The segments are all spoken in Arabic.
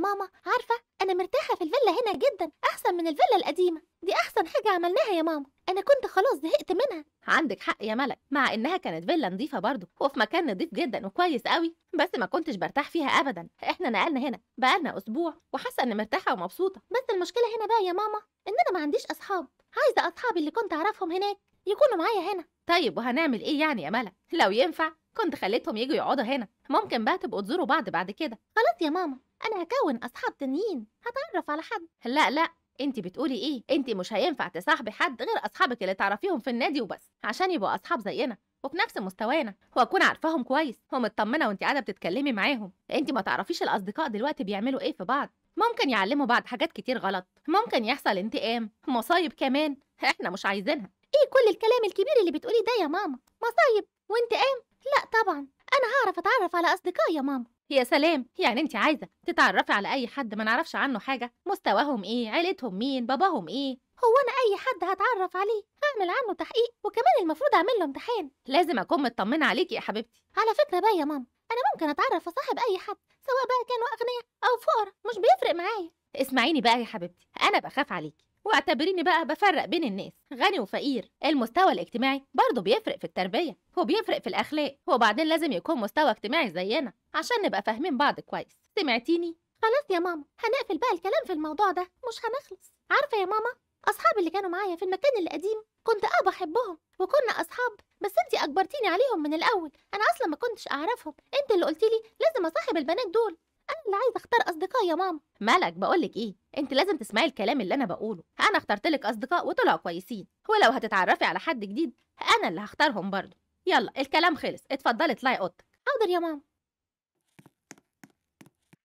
ماما عارفة أنا مرتاحة في الفيلا هنا جدا أحسن من الفيلا القديمة دي أحسن حاجة عملناها يا ماما أنا كنت خلاص زهقت منها عندك حق يا ملك مع إنها كانت فيلا نظيفة برضه وفي مكان نظيف جدا وكويس قوي بس ما كنتش برتاح فيها أبدا إحنا نقلنا هنا بقالنا أسبوع وحاسة إني مرتاحة ومبسوطة بس المشكلة هنا بقى يا ماما إن أنا ما عنديش أصحاب عايزة أصحابي اللي كنت أعرفهم هناك يكونوا معايا هنا طيب وهنعمل إيه يعني يا ملك لو ينفع كنت خليتهم يجوا يقعدوا هنا ممكن بقى تبقوا تزوروا بعض بعد كده خلاص يا ماما انا هكون اصحاب تانيين هتعرف على حد لا لا انت بتقولي ايه انت مش هينفع تصاحبي حد غير اصحابك اللي تعرفيهم في النادي وبس عشان يبقوا اصحاب زينا وفي نفس مستوانا واكون عارفاهم كويس ومطمنه وانت قاعده بتتكلمي معاهم انت ما تعرفيش الاصدقاء دلوقتي بيعملوا ايه في بعض ممكن يعلموا بعض حاجات كتير غلط ممكن يحصل انتقام مصايب كمان احنا مش عايزينها ايه كل الكلام الكبير اللي بتقوليه ده يا ماما مصايب وانتقام لا طبعا انا هعرف اتعرف على اصدقاء يا ماما يا سلام يعني انت عايزه تتعرفي على اي حد ما نعرفش عنه حاجه مستواهم ايه عيلتهم مين باباهم ايه هو انا اي حد هتعرف عليه هعمل عنه تحقيق وكمان المفروض اعمل له امتحان لازم اكون مطمنه عليكي يا حبيبتي على فكره بقى يا ماما انا ممكن اتعرف اصاحب اي حد سواء بقى كانوا اغنياء او فقراء مش بيفرق معايا اسمعيني بقى يا حبيبتي انا بخاف عليكي واعتبريني بقى بفرق بين الناس غني وفقير المستوى الاجتماعي برضه بيفرق في التربية وبيفرق في الأخلاق وبعدين لازم يكون مستوى اجتماعي زينا عشان نبقى فاهمين بعض كويس سمعتيني؟ خلاص يا ماما هنقفل بقى الكلام في الموضوع ده مش هنخلص عارفة يا ماما أصحاب اللي كانوا معايا في المكان القديم كنت اه بحبهم وكنا أصحاب بس انتي أجبرتيني عليهم من الأول أنا أصلا ما كنتش أعرفهم انت اللي قلتيلي لازم أصاحب البنات دول انا اللي عايزه اختار اصدقاء يا ماما مالك بقولك ايه انت لازم تسمعي الكلام اللي انا بقوله انا اخترت لك اصدقاء وطلعوا كويسين ولو هتتعرفي على حد جديد انا اللي هختارهم برضه يلا الكلام خلص اتفضلي اطلعي اوضتك حاضر يا ماما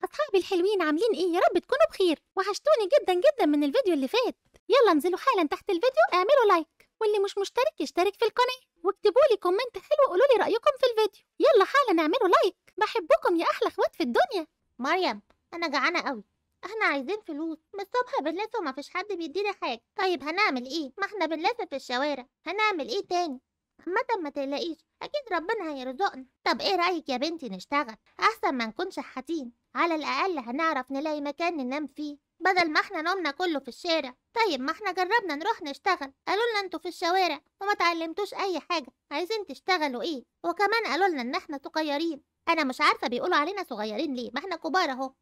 اصحابي الحلوين عاملين ايه يا رب تكونوا بخير وحشتوني جدا جدا من الفيديو اللي فات يلا انزلوا حالا تحت الفيديو اعملوا لايك واللي مش مشترك يشترك في القناه واكتبوا لي كومنت حلو وقولوا لي رايكم في الفيديو يلا حالا اعملوا لايك بحبكم يا احلى اخوات في الدنيا مريم أنا جعانة قوي احنا عايزين فلوس من الصبح بنلف وما فيش حد بيدينا حاجة طيب هنعمل ايه ما احنا بنلف في الشوارع هنعمل ايه تاني عامة ما تلاقيش أكيد ربنا هيرزقنا طب إيه رأيك يا بنتي نشتغل أحسن ما نكون شحاتين على الأقل هنعرف نلاقي مكان ننام فيه بدل ما احنا نومنا كله في الشارع طيب ما احنا جربنا نروح نشتغل قالوا لنا انتوا في الشوارع وما تعلمتوش اي حاجه عايزين تشتغلوا ايه وكمان قالوا لنا ان احنا صغيرين انا مش عارفه بيقولوا علينا صغيرين ليه ما احنا كبار اهو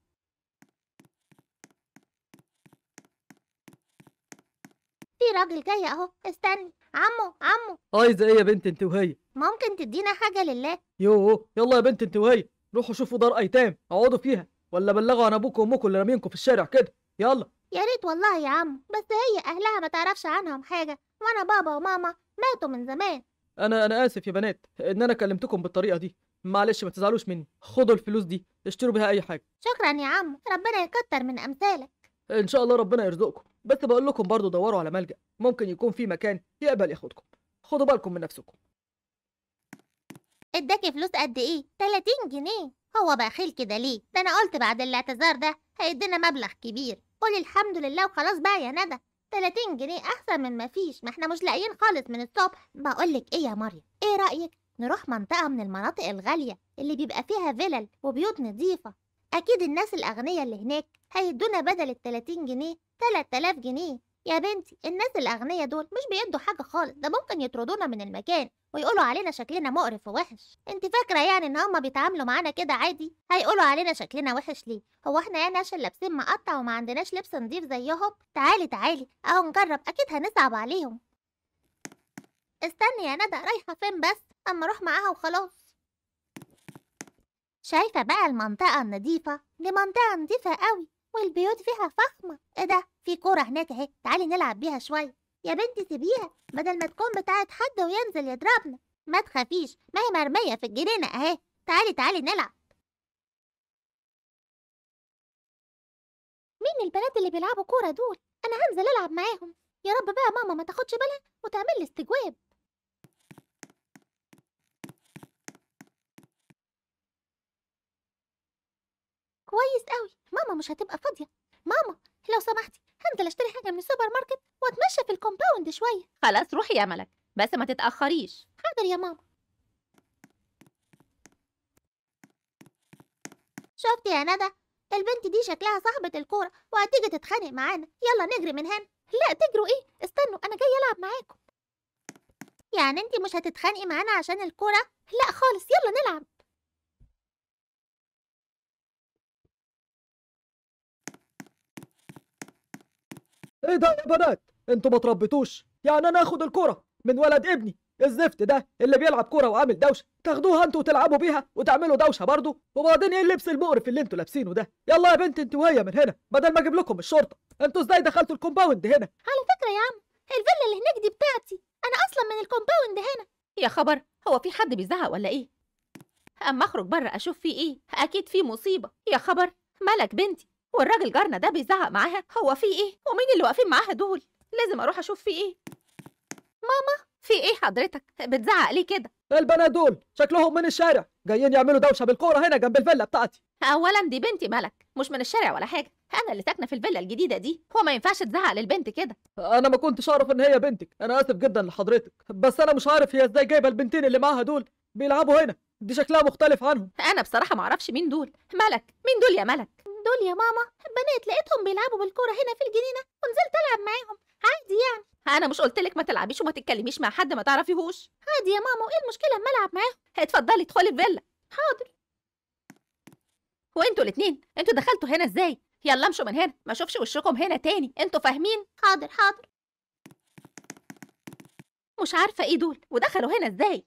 في راجل جاي اهو استني عمو عمو عايزه ايه يا بنت انت وهي ممكن تدينا حاجه لله يوه يلا يا بنت انت وهي روحوا شوفوا دار ايتام اقعدوا فيها ولا بلغوا عن ابوكم وامكم اللي رامينكم في الشارع كده يلا يا ريت والله يا عم بس هي اهلها ما تعرفش عنهم حاجه وانا بابا وماما ماتوا من زمان انا انا اسف يا بنات ان انا كلمتكم بالطريقه دي معلش ما تزعلوش مني خدوا الفلوس دي اشتروا بيها اي حاجه شكرا يا عم ربنا يكتر من امثالك ان شاء الله ربنا يرزقكم بس بقول لكم برضو دوروا على ملجأ ممكن يكون في مكان يقبل ياخدكم خدوا بالكم من نفسكم اداكي فلوس قد ايه 30 جنيه هو بخيل كده ليه ده انا قلت بعد الاعتذار ده هيدينا مبلغ كبير قولي الحمد لله وخلاص بقى يا ندى 30 جنيه احسن من مفيش ما احنا مش لاقيين خالص من الصبح بقول لك ايه يا مريم ايه رايك نروح منطقة من المناطق الغالية اللي بيبقى فيها فلل وبيوت نظيفة أكيد الناس الأغنية اللي هناك هيدونا بدل التلاتين جنيه تلات آلاف جنيه يا بنتي الناس الأغنية دول مش بيدوا حاجة خالص ده ممكن يطردونا من المكان ويقولوا علينا شكلنا مقرف ووحش انت فاكرة يعني ان هما بيتعاملوا معانا كده عادي هيقولوا علينا شكلنا وحش ليه هو احنا يعني عشان لابسين مقطع وما عندناش لبس نضيف زيهم تعالي تعالي اهو نجرب اكيد هنصعب عليهم استني يا ندى رايحة فين بس أما أروح معاها وخلاص شايفة بقى المنطقة النظيفة دي منطقة نظيفة قوي والبيوت فيها فخمة ايه ده في كورة هناك اهي تعالي نلعب بيها شوية يا بنتي سيبيها بدل ما تكون بتاعت حد وينزل يضربنا ما تخافيش ما هي مرمية في الجنينة اهي تعالي تعالي نلعب مين البنات اللي بيلعبوا كورة دول انا هنزل العب معاهم يا رب بقى ماما ما تاخدش بالها وتعمل لي استجواب كويس قوي ماما مش هتبقى فاضيه ماما لو سمحتي هنزل اشتري حاجه من السوبر ماركت واتمشى في الكومباوند شويه خلاص روحي يا ملك بس ما تتاخريش حاضر يا ماما شفتي يا ندى البنت دي شكلها صاحبة الكورة وهتيجي تتخانق معانا يلا نجري من هنا لا تجروا ايه استنوا انا جاي العب معاكم يعني انت مش هتتخانقي معانا عشان الكورة لا خالص يلا نلعب ايه ده يا بنات انتوا ما تربيتوش يعني انا اخد الكرة من ولد ابني الزفت ده اللي بيلعب كوره وعامل دوشه تاخدوها انتوا وتلعبوا بيها وتعملوا دوشه برضه وبعدين ايه اللبس المقرف اللي انتوا لابسينه ده يلا يا بنت انت وهي من هنا بدل ما اجيب لكم الشرطه انتوا ازاي دخلتوا الكومباوند هنا على فكره يا عم الفيلا اللي هناك دي بتاعتي انا اصلا من الكومباوند هنا يا خبر هو في حد بيزعق ولا ايه اما اخرج بره اشوف فيه ايه اكيد في مصيبه يا خبر مالك بنتي والراجل جارنا ده بيزعق معاها هو في ايه ومين اللي واقفين معاها دول لازم اروح اشوف في ايه ماما في ايه حضرتك بتزعق ليه كده البنات دول شكلهم من الشارع جايين يعملوا دوشه بالكوره هنا جنب الفيلا بتاعتي اولا دي بنتي ملك مش من الشارع ولا حاجه انا اللي ساكنه في الفيلا الجديده دي هو ما ينفعش تزعق للبنت كده انا ما كنتش اعرف ان هي بنتك انا اسف جدا لحضرتك بس انا مش عارف هي ازاي جايبه البنتين اللي معاها دول بيلعبوا هنا دي شكلها مختلف عنهم انا بصراحه ما اعرفش مين دول ملك مين دول يا ملك دول يا ماما بنات لقيتهم بيلعبوا بالكوره هنا في الجنينه ونزلت العب معاهم عادي يعني انا مش قلت لك ما تلعبيش وما تتكلميش مع حد ما تعرفيهوش عادي يا ماما وايه المشكله اما العب معاهم اتفضلي ادخلي الفيلا حاضر وانتوا الاتنين انتوا دخلتوا هنا ازاي يلا امشوا من هنا ما اشوفش وشكم هنا تاني انتوا فاهمين حاضر حاضر مش عارفه ايه دول ودخلوا هنا ازاي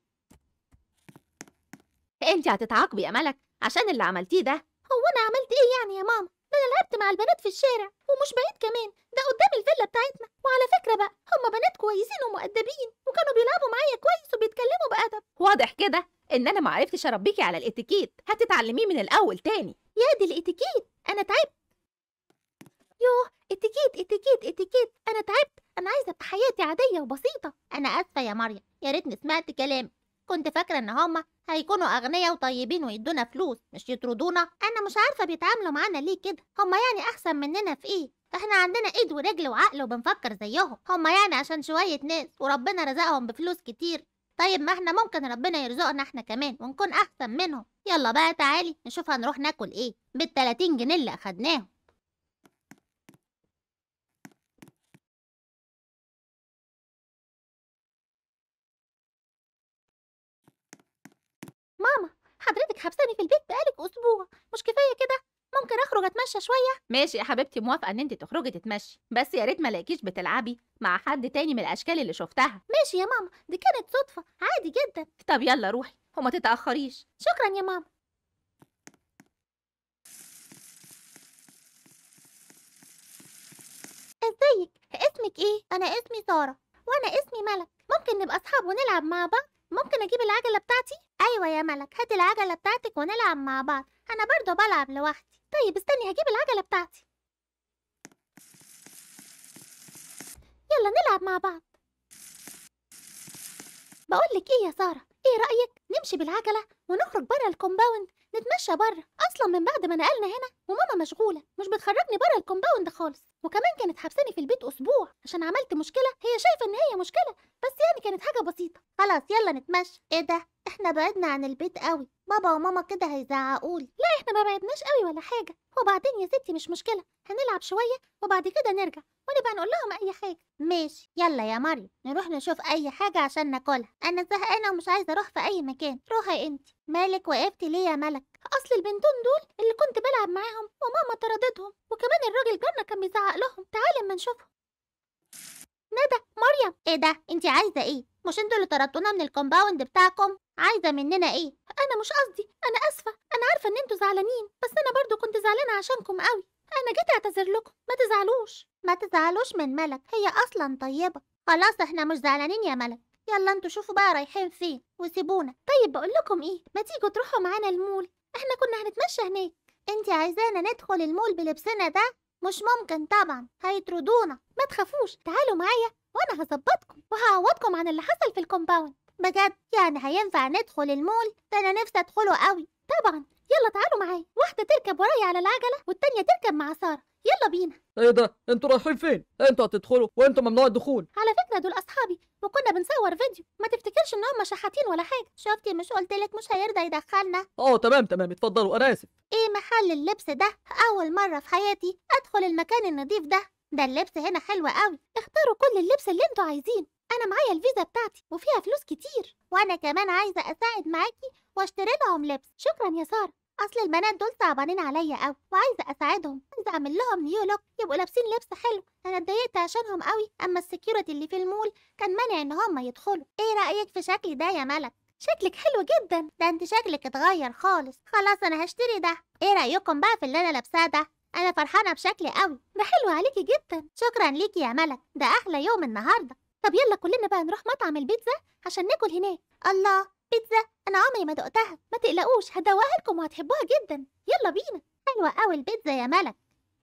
انت هتتعاقبي يا ملك عشان اللي عملتيه ده هو أنا عملت إيه يعني يا ماما؟ ده أنا لعبت مع البنات في الشارع ومش بعيد كمان ده قدام الفيلا بتاعتنا وعلى فكرة بقى هما بنات كويسين ومؤدبين وكانوا بيلعبوا معايا كويس وبيتكلموا بأدب واضح كده إن أنا معرفتش أربيكي على الإتيكيت هتتعلميه من الأول تاني يا دي الإتيكيت أنا تعبت يوه اتيكيت اتيكيت اتيكيت انا تعبت انا عايزه حياتي عاديه وبسيطه انا اسفه يا مريم يا ريتني سمعت كلامك كنت فاكرة إن هما هيكونوا أغنياء وطيبين ويدونا فلوس مش يطردونا أنا مش عارفة بيتعاملوا معانا ليه كده هما يعني أحسن مننا في إيه احنا عندنا ايد ورجل وعقل وبنفكر زيهم هما يعني عشان شوية ناس وربنا رزقهم بفلوس كتير طيب ما احنا ممكن ربنا يرزقنا احنا كمان ونكون احسن منهم يلا بقى تعالي نشوف هنروح ناكل ايه بالتلاتين جنيه اللي اخدناهم ماما حضرتك حبساني في البيت بقالك اسبوع مش كفايه كده ممكن اخرج اتمشى شويه ماشي يا حبيبتي موافقه ان انت تخرجي تتمشي بس يا ريت ما الاقيكيش بتلعبي مع حد تاني من الاشكال اللي شفتها ماشي يا ماما دي كانت صدفه عادي جدا طب يلا روحي وما تتاخريش شكرا يا ماما ازيك اسمك ايه انا اسمي ساره وانا اسمي ملك ممكن نبقى اصحاب ونلعب مع بعض ممكن اجيب العجله بتاعتي أيوة يا ملك هاتي العجلة بتاعتك ونلعب مع بعض أنا برضه بلعب لوحدي طيب استني هجيب العجلة بتاعتي يلا نلعب مع بعض بقولك إيه يا سارة إيه رأيك نمشي بالعجلة ونخرج بره الكومباوند نتمشى بره اصلا من بعد ما نقلنا هنا وماما مشغوله مش بتخرجني بره الكومباوند خالص وكمان كانت حبساني في البيت اسبوع عشان عملت مشكله هي شايفه ان هي مشكله بس يعني كانت حاجه بسيطه خلاص يلا نتمشى ايه ده احنا بعدنا عن البيت قوي بابا وماما كده هيزعقولي لا احنا ما بعدناش قوي ولا حاجه وبعدين يا ستي مش مشكله هنلعب شويه وبعد كده نرجع ونبقى نقول لهم اي حاجه ماشي يلا يا مريم نروح نشوف اي حاجه عشان ناكلها انا زهقانه ومش عايزه اروح في اي مكان روحي انتي مالك وقفت ليه يا ملك؟ أصل البنتون دول اللي كنت بلعب معاهم وماما طردتهم وكمان الراجل جارنا كان بيزعق لهم تعالى أما نشوفهم ندى مريم ايه ده انت عايزه ايه مش انتوا اللي طردتونا من الكومباوند بتاعكم عايزه مننا ايه انا مش قصدي انا اسفه انا عارفه ان انتوا زعلانين بس انا برضو كنت زعلانه عشانكم قوي انا جيت اعتذر لكم ما تزعلوش ما تزعلوش من ملك هي اصلا طيبه خلاص احنا مش زعلانين يا ملك يلا انتوا شوفوا بقى رايحين فين وسيبونا طيب بقول لكم ايه ما تيجوا تروحوا معانا المول احنا كنا هنتمشى هناك انت عايزانا ندخل المول بلبسنا ده مش ممكن طبعا هيطردونا ما تخافوش تعالوا معايا وانا هظبطكم وهعوضكم عن اللي حصل في الكومباوند بجد يعني هينفع ندخل المول ده انا نفسي ادخله قوي طبعا يلا تعالوا معايا واحده تركب ورايا على العجله والتانيه تركب مع ساره يلا بينا ايه ده انتوا رايحين فين انتوا هتدخلوا وانتوا ممنوع الدخول على فكره دول اصحابي وكنا بنصور فيديو ما تفتكرش ان هم شحاتين ولا حاجه شفتي مش قلت لك مش هيرضى يدخلنا اه تمام تمام اتفضلوا انا اسف ايه محل اللبس ده اول مره في حياتي ادخل المكان النظيف ده ده اللبس هنا حلو قوي اختاروا كل اللبس اللي انتوا عايزينه انا معايا الفيزا بتاعتي وفيها فلوس كتير وانا كمان عايزه اساعد معاكي واشتري لهم لبس شكرا يا ساره اصل البنات دول صعبانين عليا قوي وعايزه اساعدهم عايزه اعمل لهم نيو لوك يبقوا لابسين لبس حلو انا اتضايقت عشانهم قوي اما السكيورتي اللي في المول كان مانع ان هم يدخلوا ايه رايك في شكلي ده يا ملك شكلك حلو جدا ده انت شكلك اتغير خالص خلاص انا هشتري ده ايه رايكم بقى في اللي انا لابساه ده انا فرحانه بشكلي قوي ده حلو عليكي جدا شكرا ليكي يا ملك ده احلى يوم النهارده طب يلا كلنا بقى نروح مطعم البيتزا عشان ناكل هناك الله بيتزا أنا عمري ما دقتها ما تقلقوش هدوقها لكم وهتحبوها جدا يلا بينا حلوة أوي البيتزا يا ملك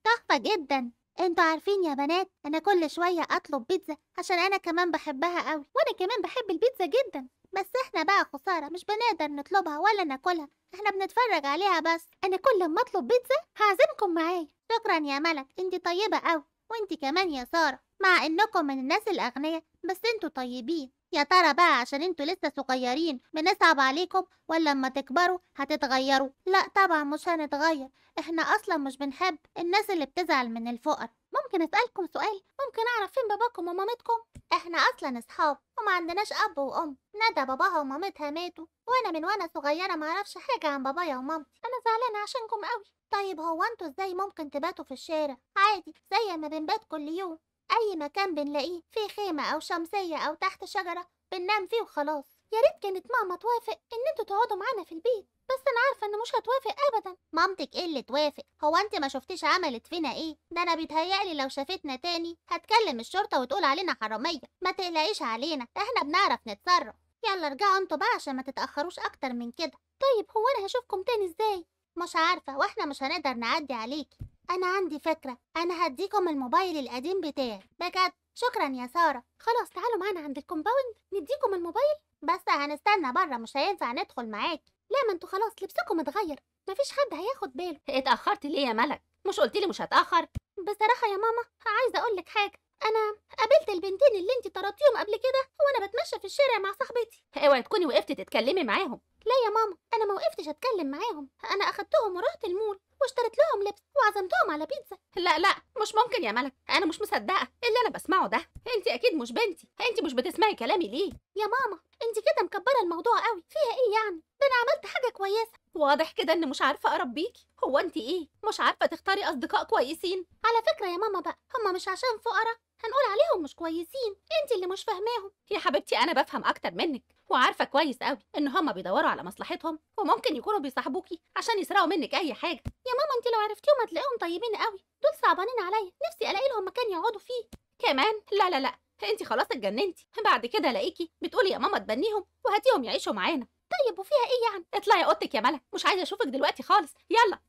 تحفة جدا انتوا عارفين يا بنات أنا كل شوية أطلب بيتزا عشان أنا كمان بحبها أوي وأنا كمان بحب البيتزا جدا بس احنا بقى خسارة مش بنقدر نطلبها ولا ناكلها احنا بنتفرج عليها بس أنا كل ما أطلب بيتزا هعزمكم معايا شكرا يا ملك انت طيبة أوي وانت كمان يا سارة مع انكم من الناس الأغنياء بس انتوا طيبين يا ترى بقى عشان انتوا لسه صغيرين بنصعب عليكم ولا لما تكبروا هتتغيروا لا طبعا مش هنتغير احنا اصلا مش بنحب الناس اللي بتزعل من الفقر ممكن اسالكم سؤال ممكن اعرف فين باباكم ومامتكم احنا اصلا اصحاب وما عندناش اب وام ندى باباها ومامتها ماتوا وانا من وانا صغيره ما اعرفش حاجه عن بابايا ومامتي انا زعلانه عشانكم قوي طيب هو انتوا ازاي ممكن تباتوا في الشارع عادي زي ما بنبات كل يوم أي مكان بنلاقيه فيه خيمة أو شمسية أو تحت شجرة بننام فيه وخلاص يا ريت كانت ماما توافق إن انتوا تقعدوا معانا في البيت بس أنا عارفة إن مش هتوافق أبدا مامتك إيه اللي توافق؟ هو أنت ما شفتيش عملت فينا إيه؟ ده أنا بيتهيألي لو شافتنا تاني هتكلم الشرطة وتقول علينا حرامية ما تقلقيش علينا إحنا بنعرف نتصرف يلا ارجعوا انتوا بقى عشان ما تتأخروش أكتر من كده طيب هو أنا هشوفكم تاني إزاي؟ مش عارفة وإحنا مش هنقدر نعدي عليكي أنا عندي فكرة أنا هديكم الموبايل القديم بتاعي بجد شكرا يا سارة خلاص تعالوا معانا عند الكومباوند نديكم الموبايل بس هنستنى بره مش هينفع ندخل معاكي لا ما انتوا خلاص لبسكم اتغير مفيش حد هياخد باله اتأخرت ليه يا ملك مش قلتيلي لي مش هتأخر بصراحة يا ماما عايزة أقول لك حاجة أنا قابلت البنتين اللي انت طردتيهم قبل كده وأنا بتمشى في الشارع مع صاحبتي اوعي تكوني وقفتي تتكلمي معاهم لا يا ماما انا ما وقفتش اتكلم معاهم انا اخدتهم ورحت المول واشتريت لهم لبس وعزمتهم على بيتزا لا لا مش ممكن يا ملك انا مش مصدقه اللي انا بسمعه ده انت اكيد مش بنتي انت مش بتسمعي كلامي ليه يا ماما انت كده مكبره الموضوع قوي فيها ايه يعني ده انا عملت حاجه كويسه واضح كده ان مش عارفه اربيكي هو انت ايه مش عارفه تختاري اصدقاء كويسين على فكره يا ماما بقى هما مش عشان فقراء هنقول عليهم مش كويسين انت اللي مش فاهماهم يا حبيبتي انا بفهم اكتر منك وعارفه كويس قوي ان هما بيدوروا على مصلحتهم وممكن يكونوا بيصاحبوكي عشان يسرقوا منك اي حاجه يا ماما انت لو عرفتيهم هتلاقيهم طيبين قوي دول صعبانين عليا نفسي الاقي لهم مكان يقعدوا فيه كمان لا لا لا انت خلاص اتجننتي بعد كده الاقيكي بتقولي يا ماما تبنيهم وهاتيهم يعيشوا معانا طيب وفيها ايه يعني اطلعي اوضتك يا ملك مش عايزه اشوفك دلوقتي خالص يلا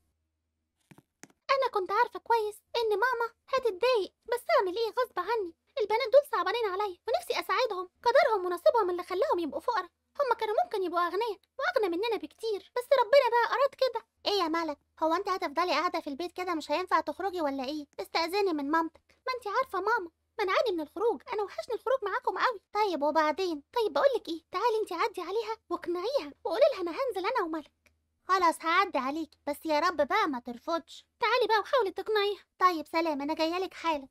كنت عارفة كويس إن ماما هتتضايق بس أعمل إيه غصب عني البنات دول صعبانين عليا ونفسي أساعدهم قدرهم ونصيبهم اللي خلاهم يبقوا فقراء هما كانوا ممكن يبقوا أغنياء وأغنى مننا بكتير بس ربنا بقى أراد كده إيه يا ملك هو أنت هتفضلي قاعدة في البيت كده مش هينفع تخرجي ولا إيه استأذني من مامتك ما أنت عارفة ماما منعاني من الخروج انا وحشني الخروج معاكم قوي طيب وبعدين طيب بقول لك ايه تعالي انت عدي عليها واقنعيها وقولي لها انا هنزل انا وملك خلاص هعدي عليك بس يا رب بقى ما ترفضش تعالي بقى وحاولي تقنعيها طيب سلام انا جايه لك حالا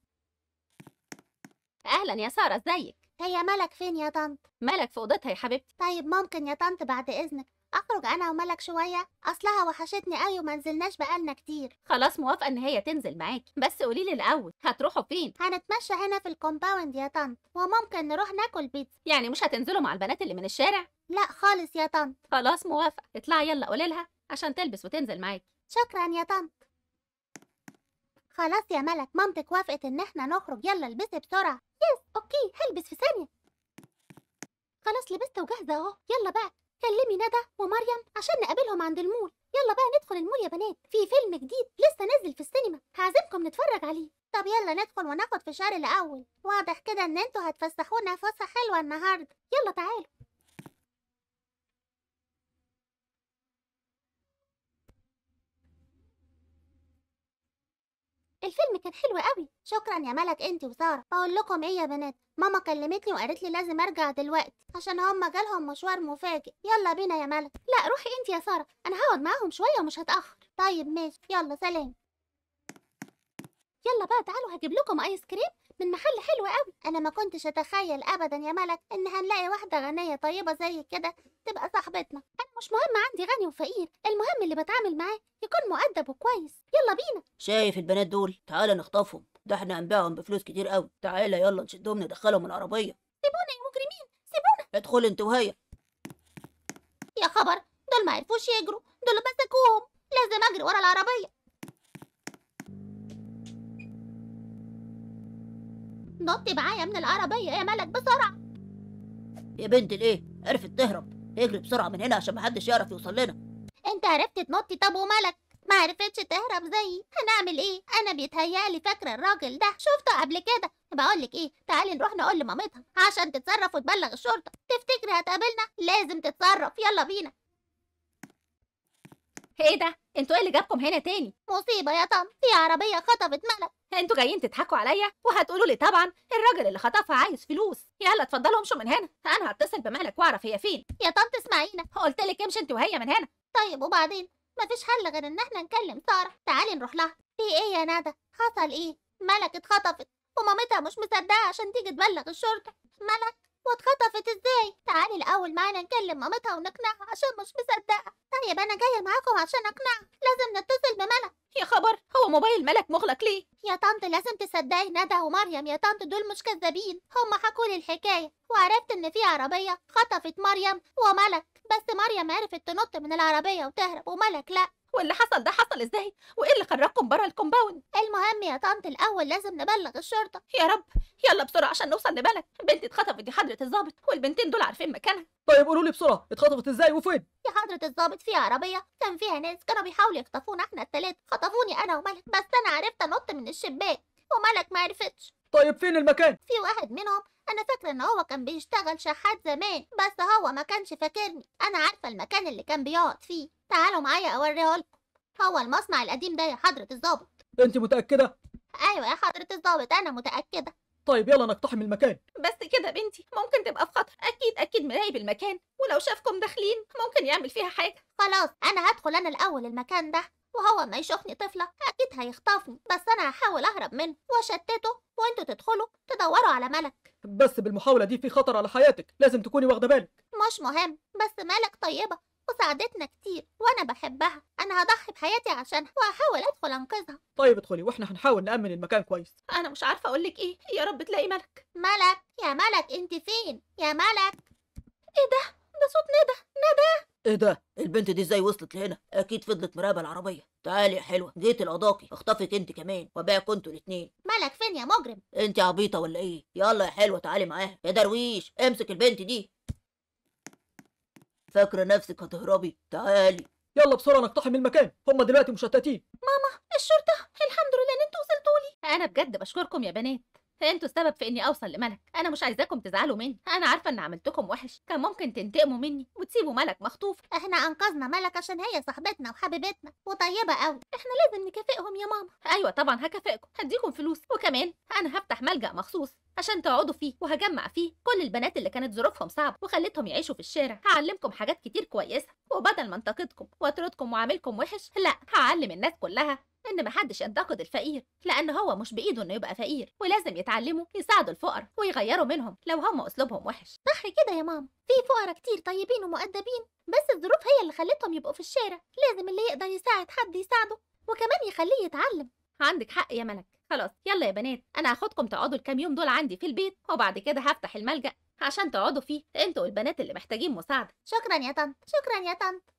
اهلا يا ساره ازيك هي ملك فين يا طنط ملك في اوضتها يا حبيبتي طيب ممكن يا طنط بعد اذنك اخرج انا وملك شويه اصلها وحشتني قوي وما نزلناش بقالنا كتير خلاص موافقه ان هي تنزل معاكي بس قولي لي الاول هتروحوا فين هنتمشى هنا في الكومباوند يا طنط وممكن نروح ناكل بيتزا يعني مش هتنزلوا مع البنات اللي من الشارع لا خالص يا طنط خلاص موافقه اطلعي يلا قولي لها عشان تلبس وتنزل معاكي شكرا يا طنط خلاص يا ملك مامتك وافقت ان احنا نخرج يلا البسي بسرعه يس اوكي هلبس في ثانيه خلاص لبست وجاهزه اهو يلا بقى كلمي ندى ومريم عشان نقابلهم عند المول يلا بقى ندخل المول يا بنات في فيلم جديد لسه نازل في السينما هعزمكم نتفرج عليه طب يلا ندخل وناخد فشار الاول واضح كده ان انتوا هتفسحونا فسحه حلوه النهارده يلا تعالوا الفيلم كان حلو قوي شكرا يا ملك انت وساره بقول لكم ايه يا بنات ماما كلمتني وقالت لي لازم ارجع دلوقتي عشان هما جالهم مشوار مفاجئ يلا بينا يا ملك لا روحي انت يا ساره انا هقعد معاهم شويه ومش هتاخر طيب ماشي يلا سلام يلا بقى تعالوا هجيب لكم ايس كريم من محل حلو قوي انا ما كنتش اتخيل ابدا يا ملك ان هنلاقي واحده غنيه طيبه زي كده تبقى صاحبتنا انا مش مهم عندي غني وفقير المهم اللي بتعامل معاه يكون مؤدب وكويس يلا بينا شايف البنات دول تعالى نخطفهم ده احنا هنبيعهم بفلوس كتير قوي تعالى يلا نشدهم ندخلهم العربيه سيبونا يا مجرمين سيبونا ادخل انت وهي يا خبر دول ما عرفوش يجروا دول مسكوهم لازم اجري ورا العربيه نطي معايا من العربية يا ملك بسرعة يا بنت الايه عرفت تهرب اجري بسرعة من هنا عشان محدش يعرف يوصل لنا انت عرفت تنطي طب وملك ما عرفتش تهرب زيي هنعمل ايه انا بيتهيالي فاكره الراجل ده شفته قبل كده بقول لك ايه تعالي نروح نقول لمامتها عشان تتصرف وتبلغ الشرطه تفتكري هتقابلنا لازم تتصرف يلا بينا ايه ده انتوا ايه اللي جابكم هنا تاني مصيبه يا طم في عربيه خطفت ملك انتوا جايين تضحكوا عليا وهتقولوا لي طبعا الراجل اللي خطفها عايز فلوس يلا اتفضلوا امشوا من هنا انا هتصل بمالك واعرف هي فين يا طم اسمعينا قلت لك امشي انت وهي من هنا طيب وبعدين مفيش حل غير ان احنا نكلم ساره تعالي نروح لها في ايه يا ندى حصل ايه ملك اتخطفت ومامتها مش مصدقه عشان تيجي تبلغ الشرطه ملك واتخطفت ازاي تعالي الاول معانا نكلم مامتها ونقنعها عشان مش مصدقه طيب انا جايه معاكم عشان اقنعها لازم نتصل بملك يا خبر هو موبايل ملك مغلق ليه يا طنط لازم تصدقي ندى ومريم يا طنط دول مش كذابين هما حكوا لي الحكايه وعرفت ان في عربيه خطفت مريم وملك بس مريم عرفت تنط من العربيه وتهرب وملك لا واللي حصل ده حصل ازاي وايه اللي خرجكم بره الكومباوند المهم يا طنط الاول لازم نبلغ الشرطه يا رب يلا بسرعه عشان نوصل لبلد، بنتي اتخطفت دي حضره الظابط والبنتين دول عارفين مكانها طيب قولوا لي بسرعه اتخطفت ازاي وفين يا حضره الظابط في عربيه كان فيها ناس كانوا بيحاولوا يخطفونا احنا التلاته خطفوني انا وملك بس انا عرفت انط من الشباك وملك ما عرفتش طيب فين المكان في واحد منهم انا فاكره ان هو كان بيشتغل شحات زمان بس هو ما كانش فاكرني انا عارفه المكان اللي كان بيقعد فيه تعالوا معايا اوريها لكم هو المصنع القديم ده يا حضرة الظابط انت متأكدة؟ ايوه يا حضرة الظابط انا متأكدة طيب يلا نقتحم المكان بس كده بنتي ممكن تبقى في خطر اكيد اكيد مراقب المكان ولو شافكم داخلين ممكن يعمل فيها حاجة خلاص انا هدخل انا الاول المكان ده وهو ما يشوفني طفلة اكيد هيخطفني بس انا هحاول اهرب منه واشتته وانتوا تدخلوا تدوروا على ملك بس بالمحاولة دي في خطر على حياتك لازم تكوني واخدة بالك مش مهم بس ملك طيبة وساعدتنا كتير وانا بحبها انا هضحي بحياتي عشانها وهحاول ادخل انقذها طيب ادخلي واحنا هنحاول نامن المكان كويس انا مش عارفه اقول لك ايه يا رب تلاقي ملك ملك يا ملك انت فين يا ملك ايه ده ده صوت ندى ندى ايه ده البنت دي ازاي وصلت لهنا اكيد فضلت مراقبه العربيه تعالي يا حلوه جيت الاضاقي اختفت انت كمان وبقى انتوا الاتنين ملك فين يا مجرم انت عبيطه ولا ايه يلا يا حلوه تعالي معاها يا درويش امسك البنت دي فاكرة نفسك هتهربي تعالي يلا بسرعة نقتحم المكان هما دلوقتي مشتتين ماما الشرطة الحمد لله ان انتوا وصلتولي انا بجد بشكركم يا بنات انتوا السبب في اني اوصل لملك انا مش عايزاكم تزعلوا مني انا عارفه ان عملتكم وحش كان ممكن تنتقموا مني وتسيبوا ملك مخطوف احنا انقذنا ملك عشان هي صاحبتنا وحبيبتنا وطيبه قوي احنا لازم نكافئهم يا ماما ايوه طبعا هكافئكم هديكم فلوس وكمان انا هفتح ملجأ مخصوص عشان تقعدوا فيه وهجمع فيه كل البنات اللي كانت ظروفهم صعبه وخلتهم يعيشوا في الشارع هعلمكم حاجات كتير كويسه وبدل ما انتقدكم واطردكم واعاملكم وحش لا هعلم الناس كلها إن محدش ينتقد الفقير لأن هو مش بإيده إنه يبقى فقير ولازم يتعلموا يساعدوا الفقر ويغيروا منهم لو هم أسلوبهم وحش صح كده يا ماما في فقرا كتير طيبين ومؤدبين بس الظروف هي اللي خلتهم يبقوا في الشارع لازم اللي يقدر يساعد حد يساعده وكمان يخليه يتعلم عندك حق يا ملك خلاص يلا يا بنات انا هاخدكم تقعدوا الكام يوم دول عندي في البيت وبعد كده هفتح الملجأ عشان تقعدوا فيه انتوا والبنات اللي محتاجين مساعده شكرا يا طنط شكرا يا طنط